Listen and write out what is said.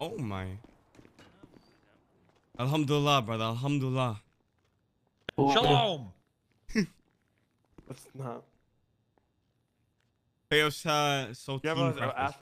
Oh my. Alhamdulillah, brother. Alhamdulillah. Oh. Shalom. That's not. Hey, uh, so team